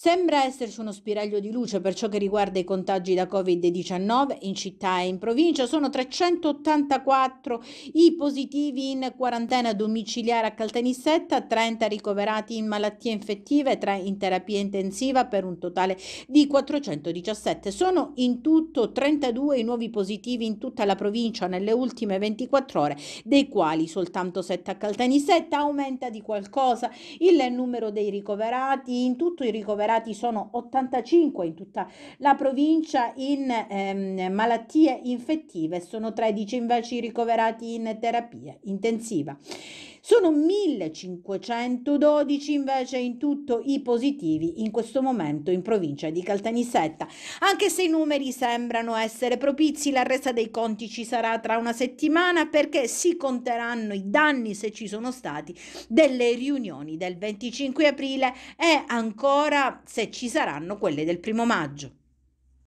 Sembra esserci uno spiraglio di luce per ciò che riguarda i contagi da Covid-19 in città e in provincia. Sono 384 i positivi in quarantena domiciliare a Caltanissetta, 30 ricoverati in malattie infettive, 3 in terapia intensiva per un totale di 417. Sono in tutto 32 i nuovi positivi in tutta la provincia nelle ultime 24 ore, dei quali soltanto 7 a Caltanissetta. Aumenta di qualcosa il numero dei ricoverati, in tutto i ricoverati ricoverati sono 85 in tutta la provincia in ehm, malattie infettive, sono 13 invece i ricoverati in terapia intensiva. Sono 1512 invece in tutto i positivi in questo momento in provincia di Caltanissetta. Anche se i numeri sembrano essere propizi, la resa dei conti ci sarà tra una settimana perché si conteranno i danni, se ci sono stati, delle riunioni del 25 aprile e ancora se ci saranno quelle del primo maggio.